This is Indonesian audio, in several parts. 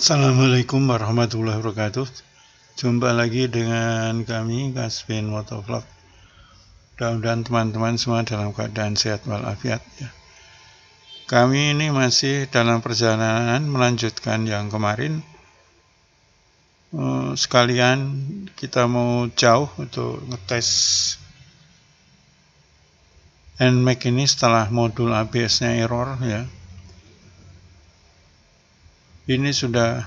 Assalamualaikum warahmatullahi wabarakatuh Jumpa lagi dengan kami Kasbin Motovlog Mudah-mudahan teman-teman semua dalam keadaan sehat walafiat ya. Kami ini masih dalam perjalanan melanjutkan yang kemarin eh, Sekalian kita mau jauh untuk ngetes NMAC ini setelah modul ABS-nya error ya ini sudah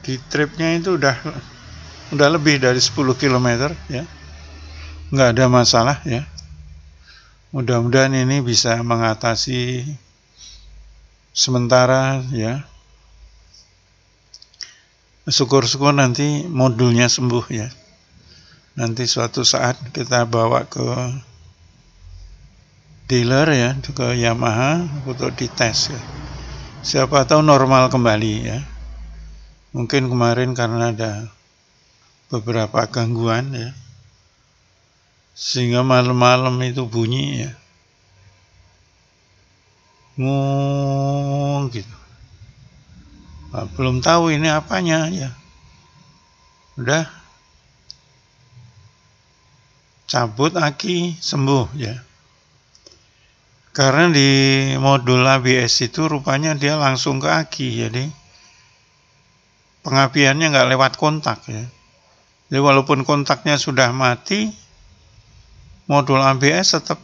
di tripnya itu udah udah lebih dari 10 km ya nggak ada masalah ya mudah-mudahan ini bisa mengatasi sementara ya syukur-syukur nanti modulnya sembuh ya nanti suatu saat kita bawa ke dealer ya ke Yamaha untuk dites ya siapa tahu normal kembali ya. Mungkin kemarin karena ada beberapa gangguan ya. Sehingga malam-malam itu bunyi ya. Ngung gitu. Nah, belum tahu ini apanya ya. Udah cabut aki sembuh ya karena di modul ABS itu rupanya dia langsung ke aki jadi pengapiannya nggak lewat kontak ya jadi walaupun kontaknya sudah mati modul ABS tetap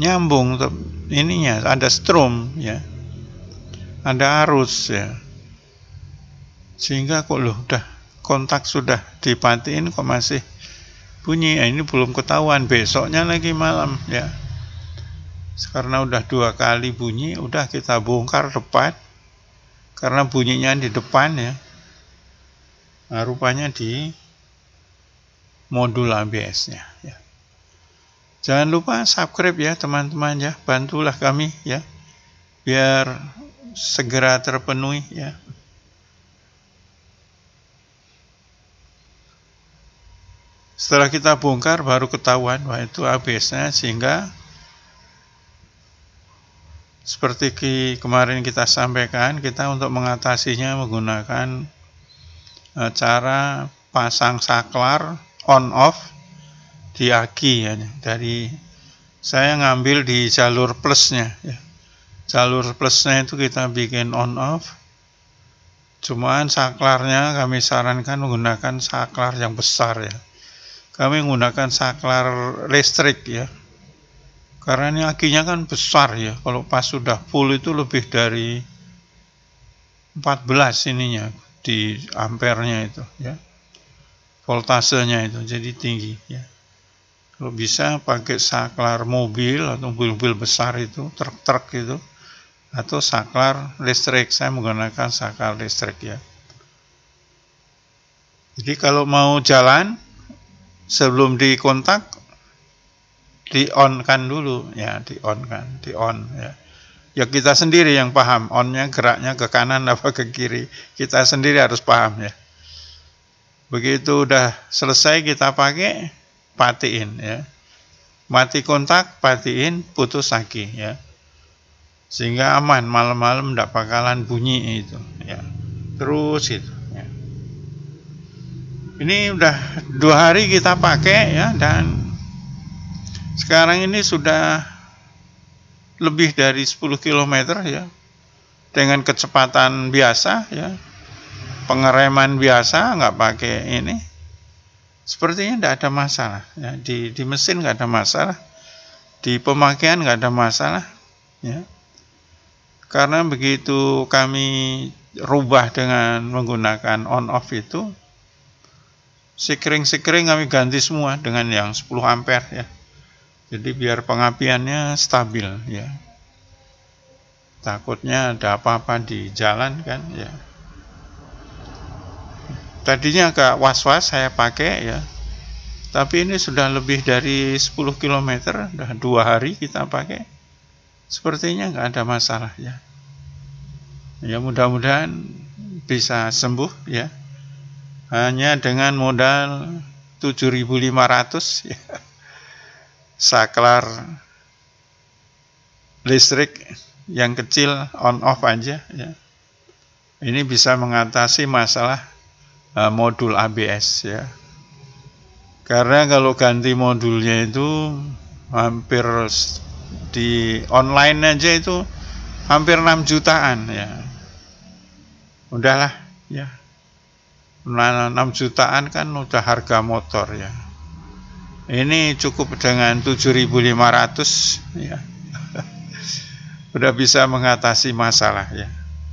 nyambung tetap ininya ada strom ya ada arus ya sehingga kok loh udah kontak sudah dipatiin kok masih bunyi ya, ini belum ketahuan besoknya lagi malam ya karena udah dua kali bunyi udah kita bongkar depan karena bunyinya di depan ya nah, rupanya di modul ABS nya ya. jangan lupa subscribe ya teman-teman ya bantulah kami ya biar segera terpenuhi ya setelah kita bongkar baru ketahuan bahwa itu ABS nya sehingga seperti kemarin kita sampaikan, kita untuk mengatasinya menggunakan e, cara pasang saklar on off di aki ya. Dari saya ngambil di jalur plusnya ya. Jalur plusnya itu kita bikin on off. Cuman saklarnya kami sarankan menggunakan saklar yang besar ya. Kami menggunakan saklar listrik ya, karena ini akinya kan besar ya kalau pas sudah full itu lebih dari 14 ininya di ampernya itu ya voltasenya itu jadi tinggi ya kalau bisa pakai saklar mobil atau mobil-mobil besar itu truk-truk itu atau saklar listrik saya menggunakan saklar listrik ya jadi kalau mau jalan sebelum dikontak di on kan dulu ya di on kan di on ya ya kita sendiri yang paham onnya geraknya ke kanan apa ke kiri kita sendiri harus paham ya begitu udah selesai kita pakai patiin ya mati kontak patiin putus saki ya sehingga aman malam-malam tidak bakalan bunyi itu ya terus itu ya. ini udah dua hari kita pakai ya dan sekarang ini sudah lebih dari 10 km ya dengan kecepatan biasa ya pengereman biasa nggak pakai ini sepertinya tidak ada masalah ya, di, di mesin nggak ada masalah di pemakaian nggak ada masalah ya karena begitu kami rubah dengan menggunakan on off itu sekring-sekring kami ganti semua dengan yang 10 ampere ya jadi biar pengapiannya stabil ya. Takutnya ada apa-apa di jalan kan ya. Tadinya agak was-was saya pakai ya. Tapi ini sudah lebih dari 10 km, dah dua hari kita pakai. Sepertinya nggak ada masalah ya. Ya mudah-mudahan bisa sembuh ya. Hanya dengan modal 7.500 ya saklar listrik yang kecil on off aja ya. Ini bisa mengatasi masalah uh, modul ABS ya. Karena kalau ganti modulnya itu hampir di online aja itu hampir 6 jutaan ya. Udahlah ya. 6 nah, jutaan kan udah harga motor ya ini cukup dengan 7.500 ya udah bisa mengatasi masalah ya,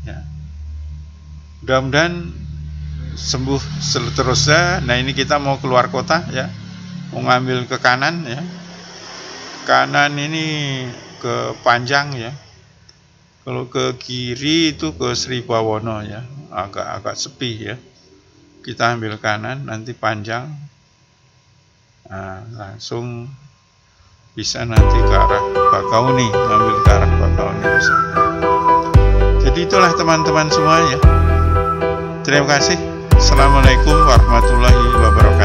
ya. mudah-mudahan sembuh seterusnya nah ini kita mau keluar kota ya mau ngambil ke kanan ya kanan ini ke panjang ya kalau ke kiri itu ke Bawono ya agak-agak sepi ya kita ambil kanan nanti panjang nah, langsung bisa nanti ke arah nih ngambil ke arah nih bisa jadi itulah teman-teman semuanya terima kasih Assalamualaikum warahmatullahi wabarakatuh